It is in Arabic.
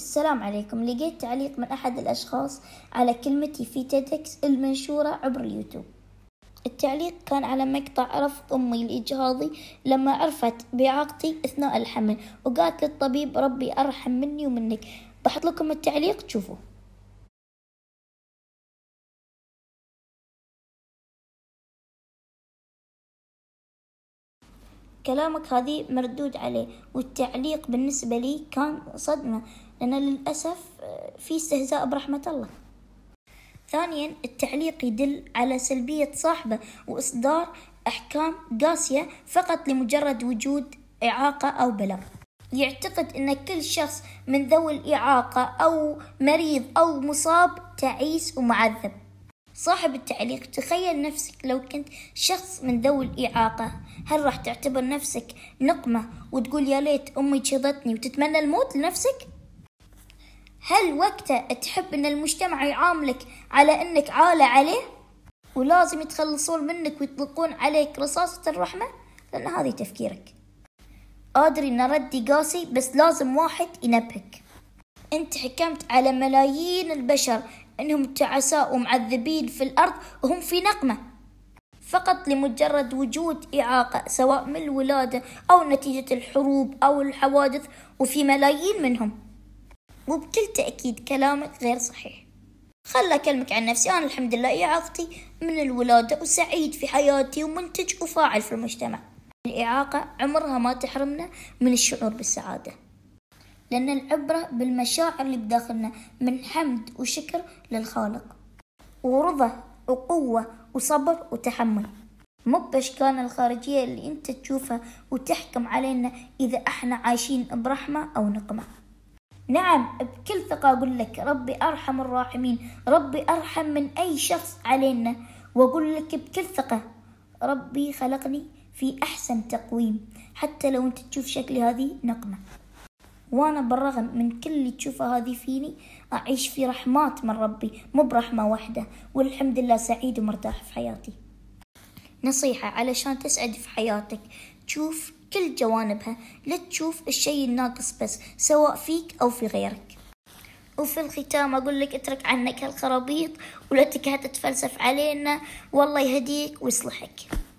السلام عليكم لقيت تعليق من أحد الأشخاص على كلمتي في تيدكس المنشورة عبر اليوتيوب التعليق كان على مقطع رفض أمي لإجهاضي لما عرفت بإعاقتي أثناء الحمل وقالت للطبيب ربي أرحم مني ومنك بحط لكم التعليق تشوفوه كلامك هذه مردود عليه والتعليق بالنسبة لي كان صدمة لأن للأسف آه، في استهزاء برحمة الله ثانيا التعليق يدل على سلبية صاحبه وإصدار أحكام قاسية فقط لمجرد وجود إعاقة أو بلغ يعتقد أن كل شخص من ذوي الإعاقة أو مريض أو مصاب تعيس ومعذب صاحب التعليق تخيل نفسك لو كنت شخص من ذوي الإعاقة هل راح تعتبر نفسك نقمة وتقول يا ليت أمي شضتني وتتمنى الموت لنفسك؟ هل وقتها تحب أن المجتمع يعاملك على أنك عالة عليه؟ ولازم يتخلصون منك ويطلقون عليك رصاصة الرحمة؟ لأن هذه تفكيرك أدري أن ردي قاسي بس لازم واحد ينبهك أنت حكمت على ملايين البشر أنهم تعساء ومعذبين في الأرض وهم في نقمة فقط لمجرد وجود إعاقة سواء من الولادة أو نتيجة الحروب أو الحوادث وفي ملايين منهم وبكل تأكيد كلامك غير صحيح خل أكلمك عن نفسي أنا الحمد لله إعاقتي من الولادة وسعيد في حياتي ومنتج وفاعل في المجتمع الإعاقة عمرها ما تحرمنا من الشعور بالسعادة لأن العبرة بالمشاعر اللي بداخلنا من حمد وشكر للخالق ورضا وقوة وصبر وتحمل مو بأشكال الخارجية اللي أنت تشوفها وتحكم علينا إذا إحنا عايشين برحمة أو نقمة نعم بكل ثقة أقول لك ربي أرحم الراحمين ربي أرحم من أي شخص علينا وأقول لك بكل ثقة ربي خلقني في أحسن تقويم حتى لو أنت تشوف شكلي هذه نقمة وأنا بالرغم من كل اللي تشوفه هذه فيني أعيش في رحمات من ربي مو برحمة واحدة والحمد لله سعيد ومرتاح في حياتي نصيحة علشان تسعد في حياتك تشوف كل جوانبها لا تشوف الشيء الناقص بس سواء فيك أو في غيرك وفي الختام أقول لك اترك عنك هالخرابيط ولا تكهت تتفلسف علينا والله يهديك ويصلحك